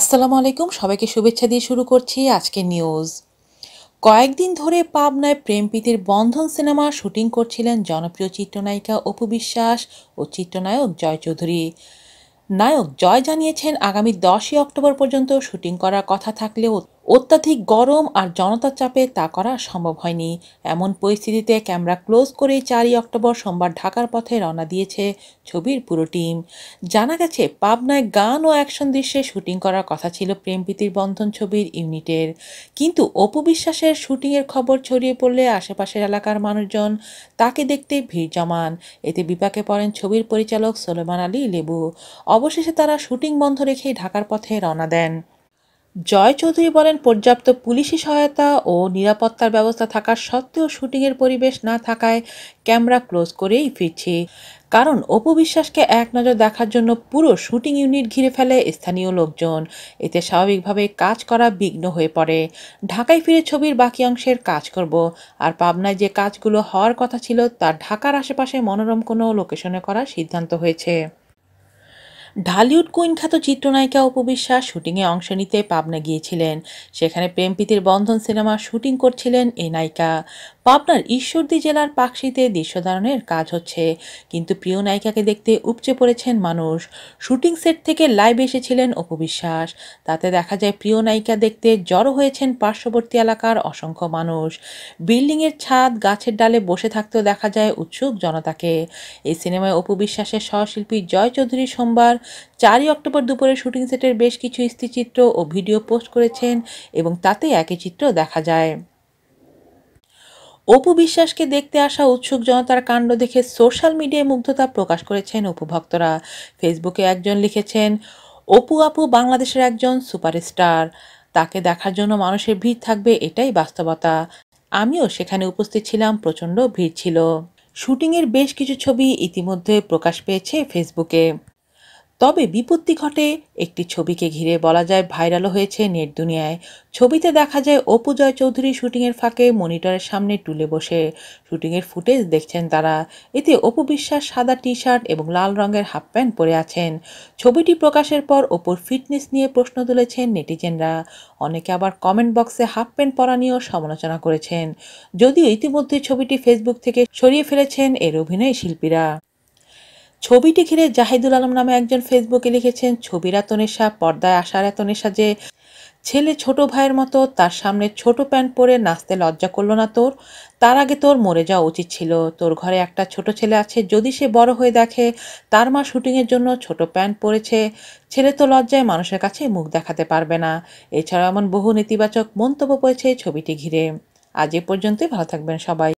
আসসালামু আলাইকুম সবাইকে শুভেচ্ছা দিয়ে শুরু করছি আজকে নিউজ কয়েকদিন ধরে পাবনায় প্রেমপ্রীতির বন্ধন সিনেমা শুটিং করছিলেন জনপ্রিয় চিত্রনায়িকা অপু বিশ্বাস ও চিত্রনায়ক জয় চৌধুরী নায়ক জয় জানিয়েছেন আগামী দশই অক্টোবর পর্যন্ত শুটিং করার কথা থাকলেও অত্যাধিক গরম আর জনতার চাপে তা করা সম্ভব হয়নি এমন পরিস্থিতিতে ক্যামেরা ক্লোজ করে চারই অক্টোবর সোমবার ঢাকার পথে রওনা দিয়েছে ছবির পুরো টিম জানা গেছে পাবনায় গান ও অ্যাকশন দৃশ্যে শুটিং করার কথা ছিল প্রেমপ্রীতির বন্ধন ছবির ইউনিটের কিন্তু অপু বিশ্বাসের শুটিংয়ের খবর ছড়িয়ে পড়লে আশেপাশের এলাকার মানুষজন তাকে দেখতে ভিড় জমান এতে বিপাকে পড়েন ছবির পরিচালক সোলেমান আলী লেবু অবশেষে তারা শুটিং বন্ধ রেখে ঢাকার পথে রওনা দেন জয় চৌধুরী বলেন পর্যাপ্ত পুলিশি সহায়তা ও নিরাপত্তার ব্যবস্থা থাকার সত্ত্বেও শুটিংয়ের পরিবেশ না থাকায় ক্যামেরা ক্লোজ করেই ফিরছি কারণ অপু বিশ্বাসকে এক নজর দেখার জন্য পুরো শুটিং ইউনিট ঘিরে ফেলে স্থানীয় লোকজন এতে স্বাভাবিকভাবে কাজ করা বিঘ্ন হয়ে পড়ে ঢাকায় ফিরে ছবির বাকি অংশের কাজ করব আর পাবনায় যে কাজগুলো হওয়ার কথা ছিল তা ঢাকার আশেপাশে মনোরম কোনো লোকেশনে করার সিদ্ধান্ত হয়েছে ঢালিউড কুইনখ্যাত চিত্রনায়িকা অপু বিশ্বাস শুটিংয়ে অংশ নিতে পাবনা গিয়েছিলেন সেখানে প্রেমপ্রীতির বন্ধন সিনেমা শুটিং করছিলেন এই নায়িকা পাবনার ঈশ্বরদী জেলার পাকশিতে ধারণের কাজ হচ্ছে কিন্তু প্রিয় নায়িকাকে দেখতে উপচে পড়েছেন মানুষ শুটিং সেট থেকে লাইভ এসেছিলেন অপু বিশ্বাস তাতে দেখা যায় প্রিয় নায়িকা দেখতে জড়ো হয়েছেন পার্শ্ববর্তী এলাকার অসংখ্য মানুষ বিল্ডিংয়ের ছাদ গাছের ডালে বসে থাকতেও দেখা যায় উৎসুক জনতাকে এই সিনেমায় অপু বিশ্বাসের সহশিল্পী জয় চৌধুরী সোমবার চারই অক্টোবর দুপুরে শুটিং সেটের বেশ কিছু স্থিরচিত্র ও ভিডিও পোস্ট করেছেন এবং তাতে একই চিত্র দেখা যায় অপু বিশ্বাসকে দেখতে আসা উৎসুক জনতার কাণ্ড দেখে সোশ্যাল মিডিয়ায় মুগ্ধতা প্রকাশ করেছেন উপভক্তরা ফেসবুকে একজন লিখেছেন অপু আপু বাংলাদেশের একজন সুপারস্টার তাকে দেখার জন্য মানুষের ভিড় থাকবে এটাই বাস্তবতা আমিও সেখানে উপস্থিত ছিলাম প্রচণ্ড ভিড় ছিল শুটিংয়ের বেশ কিছু ছবি ইতিমধ্যে প্রকাশ পেয়েছে ফেসবুকে তবে বিপত্তি ঘটে একটি ছবিকে ঘিরে বলা যায় ভাইরালও হয়েছে নেট দুনিয়ায় ছবিতে দেখা যায় অপুজয় চৌধুরী শুটিংয়ের ফাঁকে মনিটরের সামনে টুলে বসে শুটিংয়ের ফুটেজ দেখছেন তারা এতে অপু বিশ্বাস সাদা টি শার্ট এবং লাল রঙের হাফ প্যান্ট পরে আছেন ছবিটি প্রকাশের পর অপুর ফিটনেস নিয়ে প্রশ্ন তুলেছেন নেটিজেনরা অনেকে আবার কমেন্ট বক্সে হাফ প্যান্ট পরা নিয়েও সমালোচনা করেছেন যদিও ইতিমধ্যে ছবিটি ফেসবুক থেকে সরিয়ে ফেলেছেন এর অভিনয় শিল্পীরা ছবিটি ঘিরে জাহিদুল আলম নামে একজন ফেসবুকে লিখেছেন ছবির নেশা পর্দায় আসার নেশা যে ছেলে ছোট ভাইয়ের মতো তার সামনে ছোট প্যান্ট পরে নাচতে লজ্জা করলো না তোর তার আগে তোর মরে যাওয়া উচিত ছিল তোর ঘরে একটা ছোট ছেলে আছে যদি সে বড় হয়ে দেখে তার মা শুটিংয়ের জন্য ছোট প্যান্ট পরেছে ছেলে তো লজ্জায় মানুষের কাছে মুখ দেখাতে পারবে না এছাড়া এমন বহু নেতিবাচক মন্তব্য করেছে ছবিটি ঘিরে আজ এ পর্যন্তই ভালো থাকবেন সবাই